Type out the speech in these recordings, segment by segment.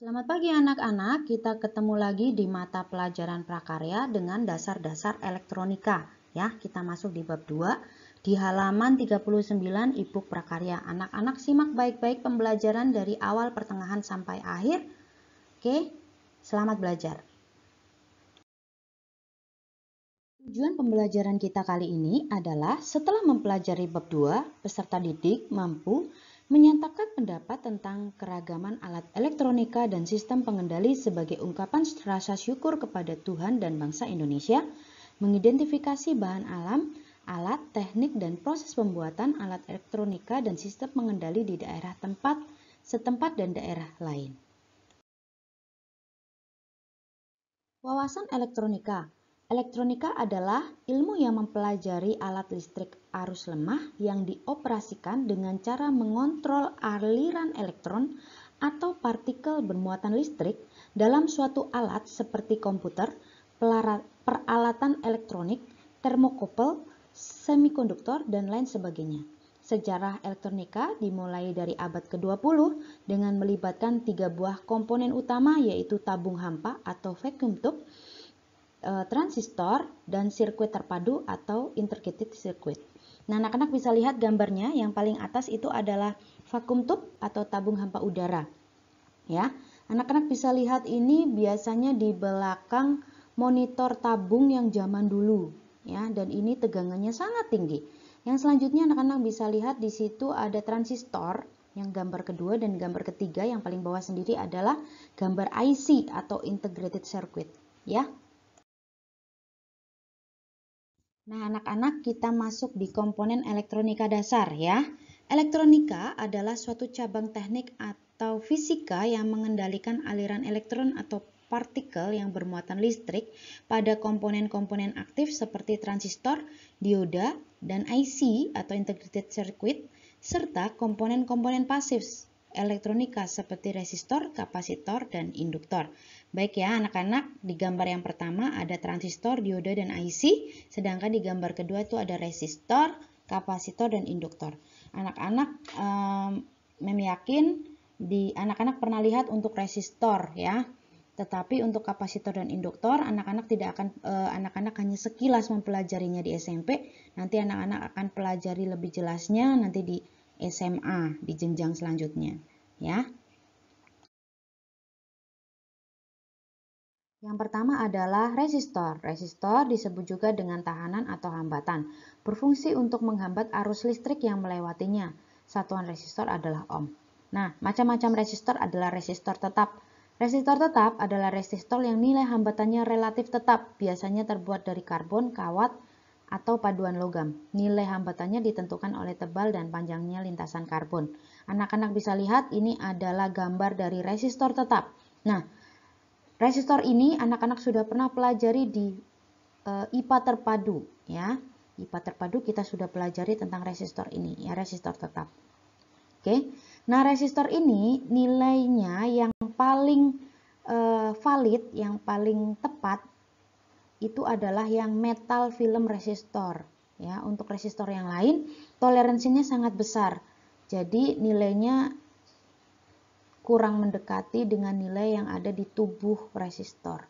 Selamat pagi anak-anak, kita ketemu lagi di mata pelajaran prakarya dengan dasar-dasar elektronika. Ya, kita masuk di bab 2 di halaman 39 ibu prakarya. Anak-anak simak baik-baik pembelajaran dari awal pertengahan sampai akhir. Oke, selamat belajar. Tujuan pembelajaran kita kali ini adalah setelah mempelajari bab 2, peserta didik mampu menyatakan pendapat tentang keragaman alat elektronika dan sistem pengendali sebagai ungkapan rasa syukur kepada Tuhan dan bangsa Indonesia, mengidentifikasi bahan alam, alat, teknik, dan proses pembuatan alat elektronika dan sistem pengendali di daerah tempat, setempat, dan daerah lain. Wawasan elektronika Elektronika adalah ilmu yang mempelajari alat listrik arus lemah yang dioperasikan dengan cara mengontrol aliran elektron atau partikel bermuatan listrik dalam suatu alat seperti komputer, peralatan elektronik, termokopel, semikonduktor, dan lain sebagainya. Sejarah elektronika dimulai dari abad ke-20 dengan melibatkan tiga buah komponen utama yaitu tabung hampa atau vacuum tube, eh, transistor, dan sirkuit terpadu atau integrated circuit. Nah, anak-anak bisa lihat gambarnya yang paling atas itu adalah vakum tube atau tabung hampa udara. Ya. Anak-anak bisa lihat ini biasanya di belakang monitor tabung yang zaman dulu, ya, dan ini tegangannya sangat tinggi. Yang selanjutnya anak-anak bisa lihat di situ ada transistor yang gambar kedua dan gambar ketiga yang paling bawah sendiri adalah gambar IC atau integrated circuit, ya. Nah, anak-anak kita masuk di komponen elektronika dasar ya. Elektronika adalah suatu cabang teknik atau fisika yang mengendalikan aliran elektron atau partikel yang bermuatan listrik pada komponen-komponen aktif seperti transistor, dioda, dan IC atau integrated circuit, serta komponen-komponen pasif elektronika seperti resistor, kapasitor, dan induktor. Baik ya anak-anak, di gambar yang pertama ada transistor, dioda, dan IC, sedangkan di gambar kedua itu ada resistor, kapasitor, dan induktor. Anak-anak um, memyakin di anak-anak pernah lihat untuk resistor ya. Tetapi untuk kapasitor dan induktor, anak-anak tidak akan e, anak-anak hanya sekilas mempelajarinya di SMP. Nanti anak-anak akan pelajari lebih jelasnya nanti di SMA di jenjang selanjutnya, ya. Yang pertama adalah resistor. Resistor disebut juga dengan tahanan atau hambatan. Berfungsi untuk menghambat arus listrik yang melewatinya. Satuan resistor adalah ohm. Nah, macam-macam resistor adalah resistor tetap. Resistor tetap adalah resistor yang nilai hambatannya relatif tetap, biasanya terbuat dari karbon, kawat, atau paduan logam. Nilai hambatannya ditentukan oleh tebal dan panjangnya lintasan karbon. Anak-anak bisa lihat ini adalah gambar dari resistor tetap. Nah, resistor ini anak-anak sudah pernah pelajari di e, eh, IPA terpadu ya. IPA terpadu kita sudah pelajari tentang resistor ini ya, resistor tetap. Oke. Nah, resistor ini nilainya yang paling e, valid, yang paling tepat itu adalah yang metal film resistor. Ya, untuk resistor yang lain toleransinya sangat besar. Jadi nilainya kurang mendekati dengan nilai yang ada di tubuh resistor.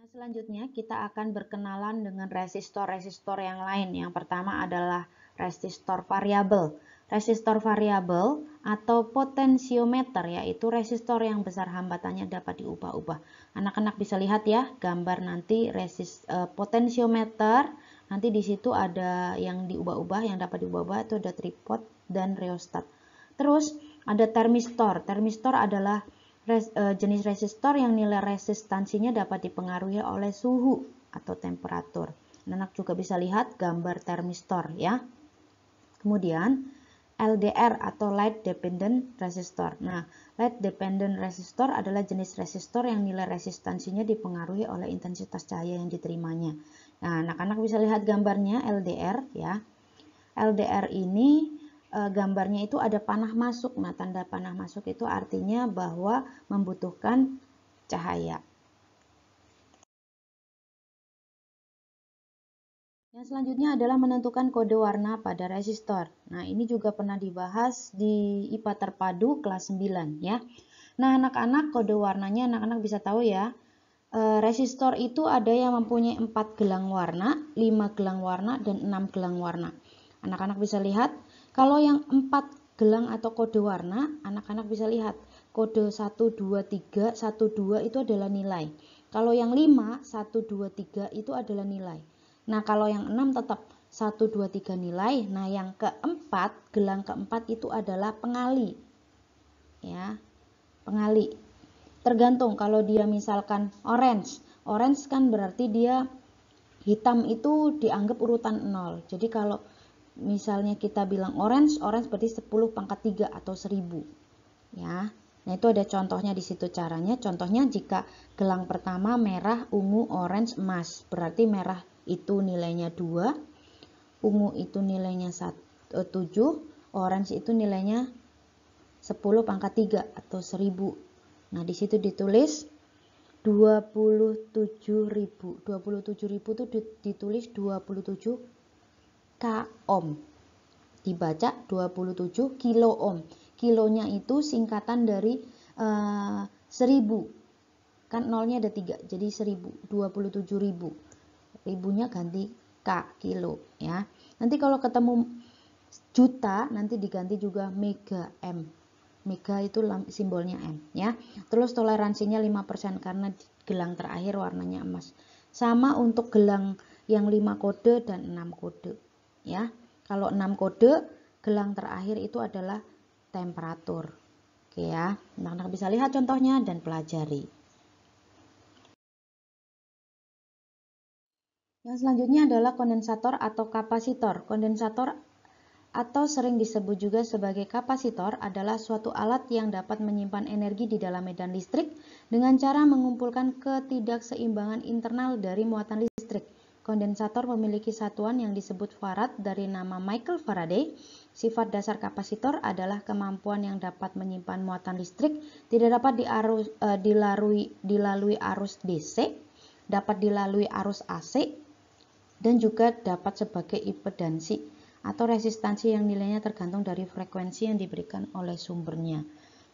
Nah, selanjutnya kita akan berkenalan dengan resistor-resistor yang lain. Yang pertama adalah resistor variabel resistor variabel atau potensiometer yaitu resistor yang besar hambatannya dapat diubah-ubah. Anak-anak bisa lihat ya gambar nanti resist uh, eh, potensiometer nanti di situ ada yang diubah-ubah yang dapat diubah-ubah itu ada tripod dan rheostat. Terus ada termistor. Termistor adalah res, uh, jenis resistor yang nilai resistansinya dapat dipengaruhi oleh suhu atau temperatur. Anak juga bisa lihat gambar termistor ya. Kemudian LDR atau light dependent resistor. Nah, light dependent resistor adalah jenis resistor yang nilai resistansinya dipengaruhi oleh intensitas cahaya yang diterimanya. Nah, anak-anak bisa lihat gambarnya LDR ya. LDR ini eh, gambarnya itu ada panah masuk. Nah, tanda panah masuk itu artinya bahwa membutuhkan cahaya. Yang selanjutnya adalah menentukan kode warna pada resistor. Nah, ini juga pernah dibahas di IPA terpadu kelas 9 ya. Nah, anak-anak kode warnanya anak-anak bisa tahu ya. E, resistor itu ada yang mempunyai 4 gelang warna, 5 gelang warna, dan 6 gelang warna. Anak-anak bisa lihat, kalau yang 4 gelang atau kode warna, anak-anak bisa lihat. Kode 1, 2, 3, 1, 2 itu adalah nilai. Kalau yang 5, 1, 2, 3 itu adalah nilai. Nah, kalau yang 6 tetap 1, 2, 3 nilai. Nah, yang keempat, gelang keempat itu adalah pengali. Ya, pengali. Tergantung kalau dia misalkan orange. Orange kan berarti dia hitam itu dianggap urutan 0. Jadi kalau misalnya kita bilang orange, orange berarti 10 pangkat 3 atau 1000. Ya. Nah, itu ada contohnya di situ caranya. Contohnya jika gelang pertama merah, ungu, orange, emas, berarti merah itu nilainya 2, ungu itu nilainya 1, 7, eh, orange itu nilainya 10 pangkat 3 atau 1000. Nah, di situ ditulis 27.000. 27.000 itu ditulis 27 k ohm. Dibaca 27 kilo ohm. Kilonya itu singkatan dari uh, eh, 1000. Kan nolnya ada 3, jadi 1000, 27.000 ribunya ganti K kilo ya. Nanti kalau ketemu juta nanti diganti juga mega M. Mega itu simbolnya M ya. Terus toleransinya 5% karena gelang terakhir warnanya emas. Sama untuk gelang yang 5 kode dan 6 kode ya. Kalau 6 kode gelang terakhir itu adalah temperatur. Oke ya. Anak-anak bisa lihat contohnya dan pelajari. Yang selanjutnya adalah kondensator atau kapasitor. Kondensator atau sering disebut juga sebagai kapasitor adalah suatu alat yang dapat menyimpan energi di dalam medan listrik dengan cara mengumpulkan ketidakseimbangan internal dari muatan listrik. Kondensator memiliki satuan yang disebut farad dari nama Michael Faraday. Sifat dasar kapasitor adalah kemampuan yang dapat menyimpan muatan listrik tidak dapat diarus, eh, dilalui, dilalui arus DC, dapat dilalui arus AC, dan juga dapat sebagai impedansi atau resistansi yang nilainya tergantung dari frekuensi yang diberikan oleh sumbernya.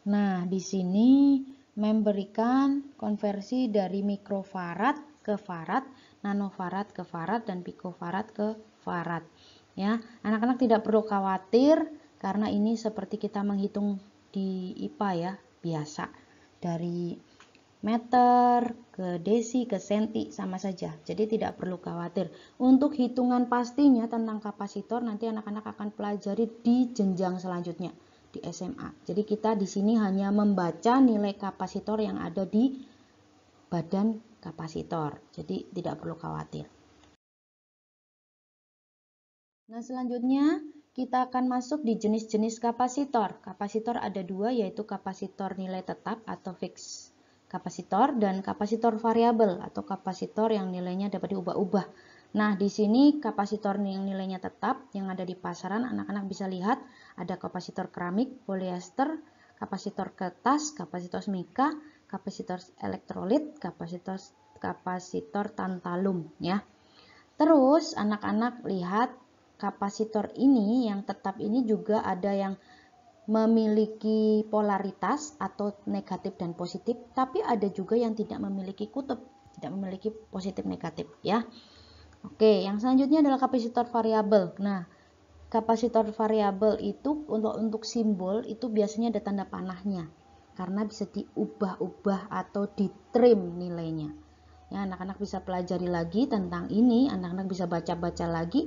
Nah, di sini memberikan konversi dari mikrofarad ke farad, nanofarad ke farad dan pikofarad ke farad. Ya, anak-anak tidak perlu khawatir karena ini seperti kita menghitung di IPA ya, biasa dari meter, ke desi, ke senti sama saja. Jadi tidak perlu khawatir. Untuk hitungan pastinya tentang kapasitor nanti anak-anak akan pelajari di jenjang selanjutnya di SMA. Jadi kita di sini hanya membaca nilai kapasitor yang ada di badan kapasitor. Jadi tidak perlu khawatir. Nah, selanjutnya kita akan masuk di jenis-jenis kapasitor. Kapasitor ada dua, yaitu kapasitor nilai tetap atau fixed kapasitor dan kapasitor variabel atau kapasitor yang nilainya dapat diubah-ubah. Nah, di sini kapasitor yang nilainya tetap yang ada di pasaran anak-anak bisa lihat ada kapasitor keramik, polyester, kapasitor kertas, kapasitor mika, kapasitor elektrolit, kapasitor kapasitor tantalum ya. Terus anak-anak lihat kapasitor ini yang tetap ini juga ada yang memiliki polaritas atau negatif dan positif, tapi ada juga yang tidak memiliki kutub, tidak memiliki positif negatif ya. Oke, yang selanjutnya adalah kapasitor variabel. Nah, kapasitor variabel itu untuk untuk simbol itu biasanya ada tanda panahnya karena bisa diubah-ubah atau ditrim nilainya. Ya, anak-anak bisa pelajari lagi tentang ini, anak-anak bisa baca-baca lagi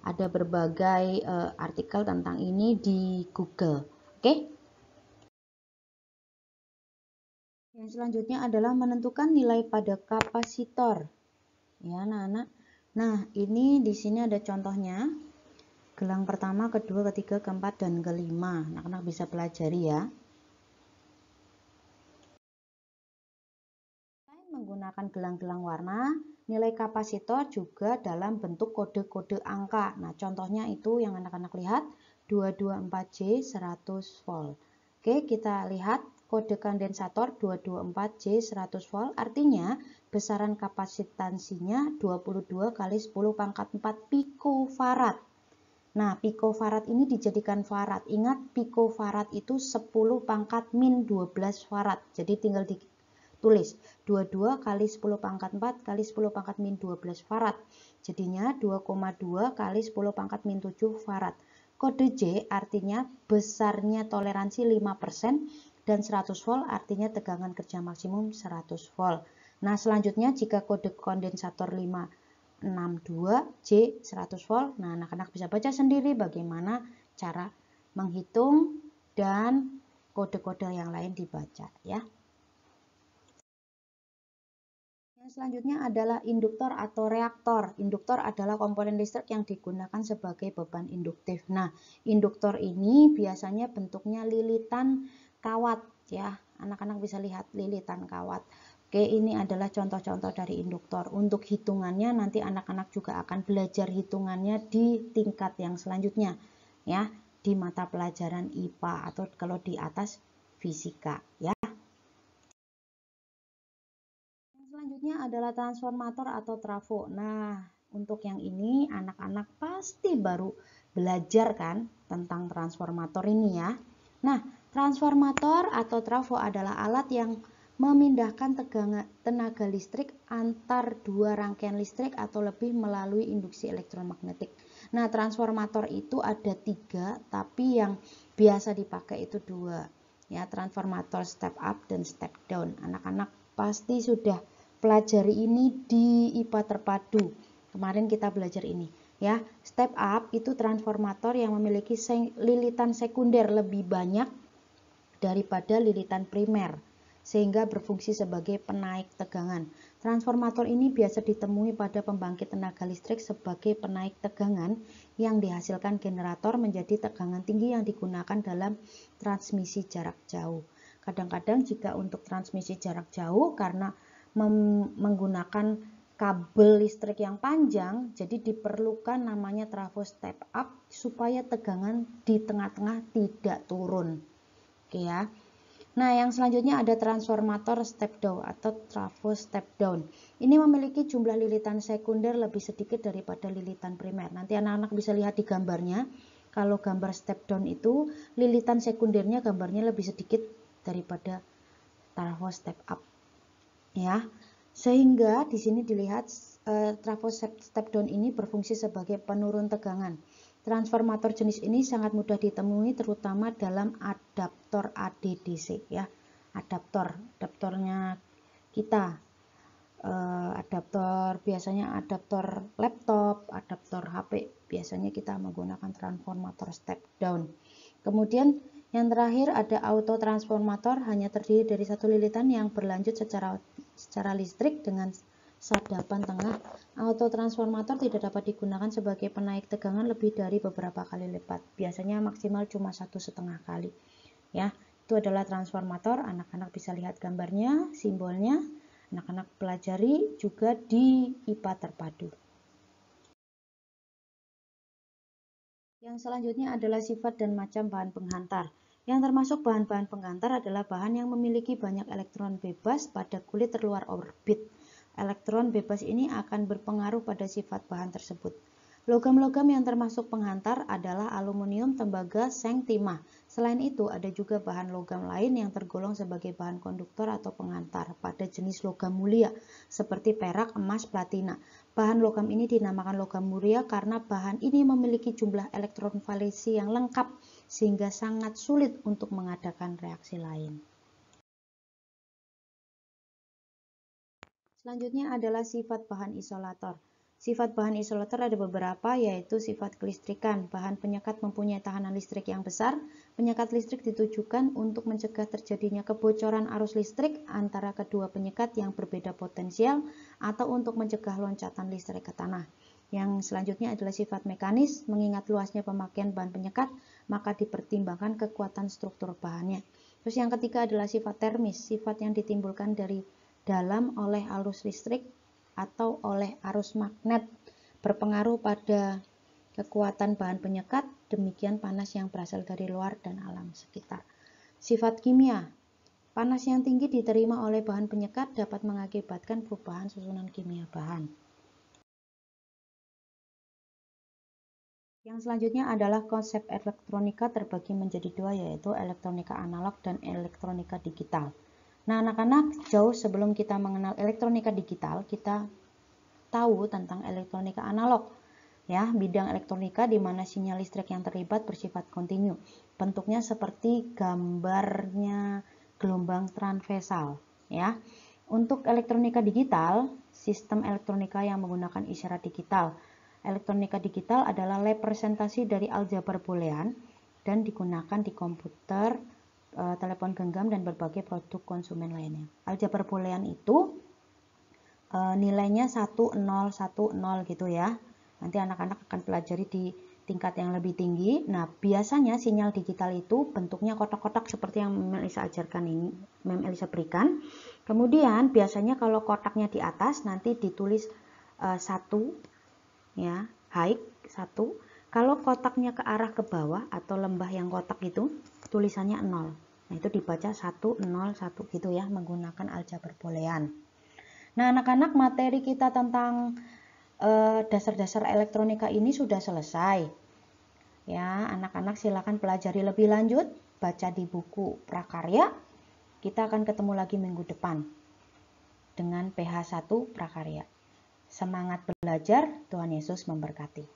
ada berbagai uh, artikel tentang ini di Google. Oke. Yang selanjutnya adalah menentukan nilai pada kapasitor. Ya, anak-anak. Nah, ini di sini ada contohnya. Gelang pertama, kedua, ketiga, keempat, dan kelima. Anak-anak bisa pelajari ya. Menggunakan gelang-gelang warna, nilai kapasitor juga dalam bentuk kode-kode angka. Nah, contohnya itu yang anak-anak lihat. 224 c 100 volt. Oke, kita lihat kode kondensator 224 c 100 volt artinya besaran kapasitansinya 22 kali 10 pangkat 4 picofarad. Nah, picofarad ini dijadikan farad. Ingat, picofarad itu 10 pangkat min 12 farad. Jadi tinggal ditulis 22 kali 10 pangkat 4 kali 10 pangkat min 12 farad. Jadinya 2,2 kali 10 pangkat min 7 farad. Kode J artinya besarnya toleransi 5% dan 100 volt artinya tegangan kerja maksimum 100 volt. Nah, selanjutnya jika kode kondensator 562 J 100 volt, nah anak-anak bisa baca sendiri bagaimana cara menghitung dan kode-kode yang lain dibaca ya. selanjutnya adalah induktor atau reaktor. Induktor adalah komponen listrik yang digunakan sebagai beban induktif. Nah, induktor ini biasanya bentuknya lilitan kawat ya. Anak-anak bisa lihat lilitan kawat. Oke, ini adalah contoh-contoh dari induktor. Untuk hitungannya nanti anak-anak juga akan belajar hitungannya di tingkat yang selanjutnya ya, di mata pelajaran IPA atau kalau di atas fisika ya. adalah transformator atau trafo. Nah, untuk yang ini anak-anak pasti baru belajar kan tentang transformator ini ya. Nah, transformator atau trafo adalah alat yang memindahkan tegangan, tenaga listrik antar dua rangkaian listrik atau lebih melalui induksi elektromagnetik. Nah, transformator itu ada tiga, tapi yang biasa dipakai itu dua. Ya, transformator step up dan step down. Anak-anak pasti sudah pelajari ini di IPA terpadu. Kemarin kita belajar ini ya. Step up itu transformator yang memiliki lilitan sekunder lebih banyak daripada lilitan primer sehingga berfungsi sebagai penaik tegangan. Transformator ini biasa ditemui pada pembangkit tenaga listrik sebagai penaik tegangan yang dihasilkan generator menjadi tegangan tinggi yang digunakan dalam transmisi jarak jauh. Kadang-kadang jika untuk transmisi jarak jauh karena menggunakan kabel listrik yang panjang, jadi diperlukan namanya trafo step up supaya tegangan di tengah-tengah tidak turun. Oke ya. Nah, yang selanjutnya ada transformator step down atau trafo step down. Ini memiliki jumlah lilitan sekunder lebih sedikit daripada lilitan primer. Nanti anak-anak bisa lihat di gambarnya. Kalau gambar step down itu lilitan sekundernya gambarnya lebih sedikit daripada trafo step up ya. Sehingga di sini dilihat eh, trafo step down ini berfungsi sebagai penurun tegangan. Transformator jenis ini sangat mudah ditemui terutama dalam adaptor ADDC ya. Adaptor, adaptornya kita. Eh, adaptor biasanya adaptor laptop, adaptor HP. Biasanya kita menggunakan transformator step down. Kemudian yang terakhir ada auto transformator hanya terdiri dari satu lilitan yang berlanjut secara secara listrik dengan sadapan tengah, tengah, transformator tidak dapat digunakan sebagai penaik tegangan lebih dari beberapa kali lipat. Biasanya maksimal cuma satu setengah kali. Ya, itu adalah transformator. Anak-anak bisa lihat gambarnya, simbolnya. Anak-anak pelajari juga di IPA terpadu. Yang selanjutnya adalah sifat dan macam bahan penghantar. Yang termasuk bahan-bahan pengantar adalah bahan yang memiliki banyak elektron bebas pada kulit terluar orbit. Elektron bebas ini akan berpengaruh pada sifat bahan tersebut. Logam-logam yang termasuk pengantar adalah aluminium, tembaga, seng, timah. Selain itu, ada juga bahan logam lain yang tergolong sebagai bahan konduktor atau pengantar pada jenis logam mulia, seperti perak, emas, platina. Bahan logam ini dinamakan logam mulia karena bahan ini memiliki jumlah elektron valensi yang lengkap sehingga sangat sulit untuk mengadakan reaksi lain. Selanjutnya adalah sifat bahan isolator. Sifat bahan isolator ada beberapa, yaitu sifat kelistrikan. Bahan penyekat mempunyai tahanan listrik yang besar. Penyekat listrik ditujukan untuk mencegah terjadinya kebocoran arus listrik antara kedua penyekat yang berbeda potensial atau untuk mencegah loncatan listrik ke tanah. Yang selanjutnya adalah sifat mekanis, mengingat luasnya pemakaian bahan penyekat, maka dipertimbangkan kekuatan struktur bahannya. Terus yang ketiga adalah sifat termis, sifat yang ditimbulkan dari dalam oleh arus listrik atau oleh arus magnet, berpengaruh pada kekuatan bahan penyekat, demikian panas yang berasal dari luar dan alam sekitar. Sifat kimia, panas yang tinggi diterima oleh bahan penyekat dapat mengakibatkan perubahan susunan kimia bahan. Yang selanjutnya adalah konsep elektronika terbagi menjadi dua yaitu elektronika analog dan elektronika digital. Nah anak-anak jauh sebelum kita mengenal elektronika digital kita tahu tentang elektronika analog ya bidang elektronika di mana sinyal listrik yang terlibat bersifat kontinu bentuknya seperti gambarnya gelombang transversal ya untuk elektronika digital sistem elektronika yang menggunakan isyarat digital Elektronika digital adalah representasi dari aljabar boolean dan digunakan di komputer, eh, telepon genggam, dan berbagai produk konsumen lainnya. Aljabar boolean itu eh, nilainya 1, 0, 1, 0 gitu ya. Nanti anak-anak akan pelajari di tingkat yang lebih tinggi. Nah, biasanya sinyal digital itu bentuknya kotak-kotak seperti yang Mem Elisa ajarkan ini, Mem Elisa berikan. Kemudian biasanya kalau kotaknya di atas nanti ditulis uh, satu ya high satu kalau kotaknya ke arah ke bawah atau lembah yang kotak itu tulisannya nol nah itu dibaca satu nol satu gitu ya menggunakan aljabar boolean nah anak-anak materi kita tentang eh, dasar-dasar eh, elektronika ini sudah selesai ya anak-anak silakan pelajari lebih lanjut baca di buku prakarya kita akan ketemu lagi minggu depan dengan PH1 prakarya Semangat belajar, Tuhan Yesus memberkati.